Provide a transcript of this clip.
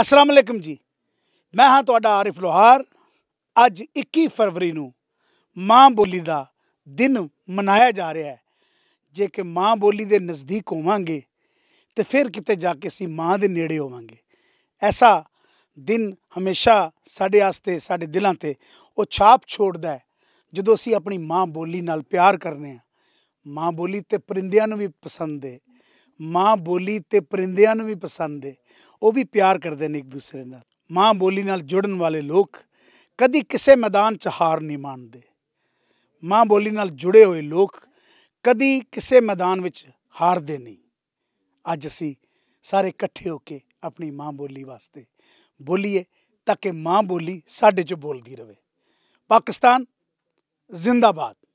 ਅਸਲਾਮ ਅਲੈਕਮ ਜੀ ਮੈਂ ਹਾਂ ਤੁਹਾਡਾ ਆਰਿਫ ਲੋਹਾਰ ਅੱਜ 21 ਫਰਵਰੀ ਨੂੰ ਮਾਂ ਬੋਲੀ ਦਾ ਦਿਨ ਮਨਾਇਆ ਜਾ ਰਿਹਾ ਹੈ ਜੇ ਕਿ ਮਾਂ ਬੋਲੀ ਦੇ ਨਜ਼ਦੀਕ ਹੋਵਾਂਗੇ ਤੇ ਫਿਰ ਕਿਤੇ ਜਾ ਕੇ ਅਸੀਂ ਮਾਂ ਦੇ ਨੇੜੇ ਹੋਵਾਂਗੇ ਐਸਾ ਦਿਨ ਹਮੇਸ਼ਾ ਸਾਡੇ ਆਸਤੇ ਸਾਡੇ ਦਿਲਾਂ ਤੇ ਉਹ ਛਾਪ ਛੋੜਦਾ ਹੈ ਜਦੋਂ ਅਸੀਂ ਆਪਣੀ ਮਾਂ ਬੋਲੀ ਨਾਲ ਪਿਆਰ ਕਰਨੇ ਆ ਮਾਂ ਬੋਲੀ ਤੇ ਪਰਿੰਦਿਆਂ ਨੂੰ ਵੀ ਪਸੰਦ ਹੈ ਮਾਂ ਬੋਲੀ ਤੇ ਪਰਿੰਦਿਆਂ ਨੂੰ ਵੀ ਪਸੰਦ ਹੈ ਉਹ ਵੀ ਪਿਆਰ ਕਰਦੇ ਨੇ ਇੱਕ ਦੂਸਰੇ ਨਾਲ ਮਾਂ ਬੋਲੀ ਨਾਲ ਜੁੜਨ ਵਾਲੇ ਲੋਕ ਕਦੀ ਕਿਸੇ ਮੈਦਾਨ 'ਚ ਹਾਰ ਨਹੀਂ ਮੰਨਦੇ ਮਾਂ ਬੋਲੀ ਨਾਲ ਜੁੜੇ ਹੋਏ ਲੋਕ ਕਦੀ ਕਿਸੇ ਮੈਦਾਨ ਵਿੱਚ ਹਾਰਦੇ ਨਹੀਂ ਅੱਜ ਅਸੀਂ ਸਾਰੇ ਇਕੱਠੇ ਹੋ ਕੇ ਆਪਣੀ ਮਾਂ ਬੋਲੀ ਵਾਸਤੇ ਬੋਲੀਏ ਤਾਂ ਕਿ ਮਾਂ ਬੋਲੀ ਸਾਡੇ 'ਚ ਬੋਲਦੀ ਰਹੇ ਪਾਕਿਸਤਾਨ ਜ਼ਿੰਦਾਬਾਦ